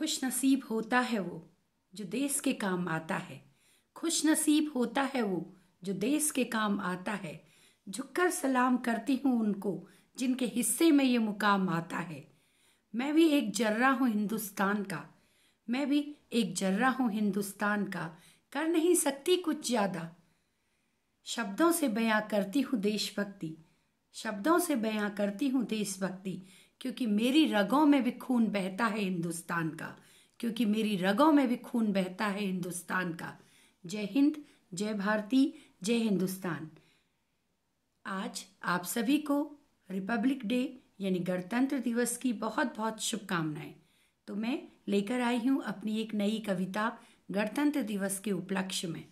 खुश नसीब होता है वो जो देश के काम आता है खुश नसीब होता है वो जो देश के काम आता है झुककर सलाम करती हूँ उनको जिनके हिस्से में ये मुकाम आता है मैं भी एक जर्रा हूँ हिंदुस्तान का मैं भी एक जर्रा हूँ हिंदुस्तान का कर नहीं सकती कुछ ज़्यादा शब्दों से बयां करती हूँ देशभक्ति शब्दों से बयां करती हूँ देशभक्ति क्योंकि मेरी रगों में भी खून बहता है हिंदुस्तान का क्योंकि मेरी रगों में भी खून बहता है हिंदुस्तान का जय हिंद जय भारती जय हिंदुस्तान आज आप सभी को रिपब्लिक डे यानी गणतंत्र दिवस की बहुत बहुत शुभकामनाएं तो मैं लेकर आई हूँ अपनी एक नई कविता गणतंत्र दिवस के उपलक्ष्य में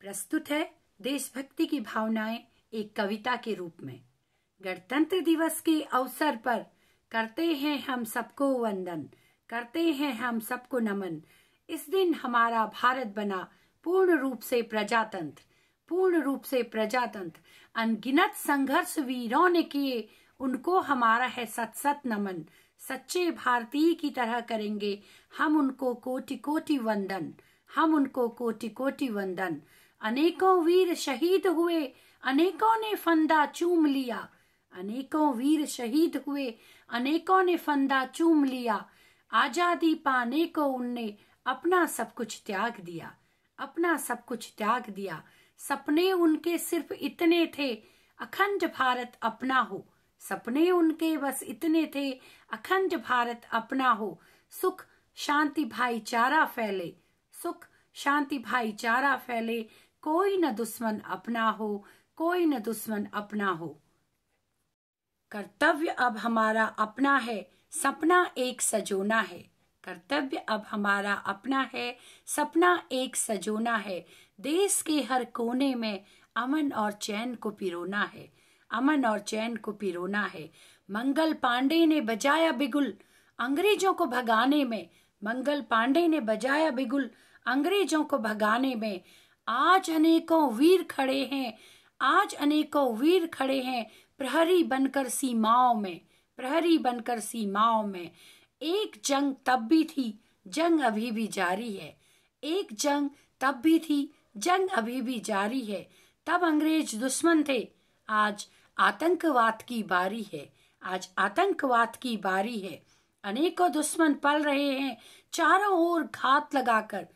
प्रस्तुत है देशभक्ति की भावनाएं एक कविता के रूप में गणतंत्र दिवस के अवसर पर करते हैं हम सबको वंदन करते हैं हम सबको नमन इस दिन हमारा भारत बना पूर्ण रूप से प्रजातंत्र पूर्ण रूप से प्रजातंत्र अनगिनत संघर्ष वीरों ने किए उनको हमारा है सत सत नमन सच्चे भारतीय की तरह करेंगे हम उनको कोटि कोटि वंदन हम उनको कोटि कोटि वंदन अनेकों वीर शहीद हुए अनेकों ने फंदा चूम लिया अनेकों वीर शहीद हुए अनेकों ने फंदा चूम लिया आजादी पाने को उनने अपना सब कुछ त्याग दिया अपना सब कुछ त्याग दिया सपने उनके सिर्फ इतने थे अखंड भारत अपना हो सपने उनके बस इतने थे अखंड भारत अपना हो सुख शांति भाईचारा फैले सुख शांति भाईचारा फैले कोई न दुश्मन अपना हो कोई न दुश्मन अपना हो कर्तव्य अब हमारा अपना है सपना एक सजोना है कर्तव्य अब हमारा अपना है सपना एक सजोना है देश के हर कोने में अमन और चैन को पिरोना है अमन और चैन को पिरोना है मंगल पांडे ने बजाया बिगुल अंग्रेजों को भगाने में मंगल पांडे ने बजाया बिगुल अंग्रेजों को भगाने में आज अनेकों वीर खड़े हैं आज अनेकों वीर खड़े हैं प्रहरी बनकर सीमाओं में प्रहरी बनकर सीमाओं में एक जंग तब भी थी जंग अभी भी जारी है एक जंग तब भी थी जंग अभी भी जारी है तब अंग्रेज दुश्मन थे आज आतंकवाद की बारी है आज आतंकवाद की बारी है अनेकों दुश्मन पल रहे हैं चारों ओर घात लगाकर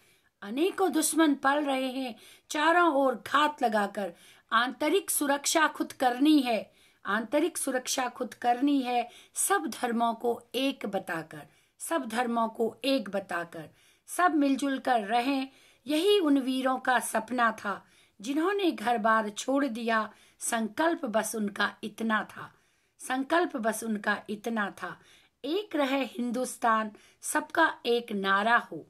अनेकों दुश्मन पल रहे हैं चारों ओर घात लगाकर आंतरिक सुरक्षा खुद करनी है आंतरिक सुरक्षा खुद करनी है सब धर्मों को एक बताकर सब धर्मों को एक बताकर सब मिलजुल कर रहें यही उन वीरों का सपना था जिन्होंने घर बार छोड़ दिया संकल्प बस उनका इतना था संकल्प बस उनका इतना था एक रहे हिंदुस्तान सबका एक नारा हो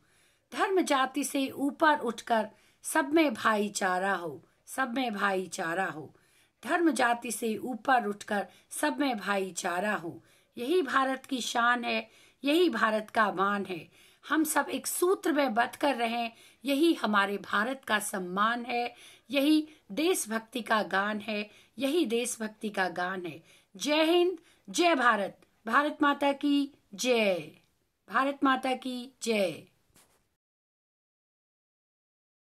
धर्म जाति से ऊपर उठकर सब में भाईचारा हो सब में भाईचारा हो धर्म जाति से ऊपर उठकर सब में भाईचारा हो यही भारत की शान है यही भारत का मान है हम सब एक सूत्र में बद कर रहे यही हमारे भारत का सम्मान है यही देशभक्ति का गान है यही देशभक्ति का गान है जय हिंद जय भारत भारत माता की जय भारत माता की जय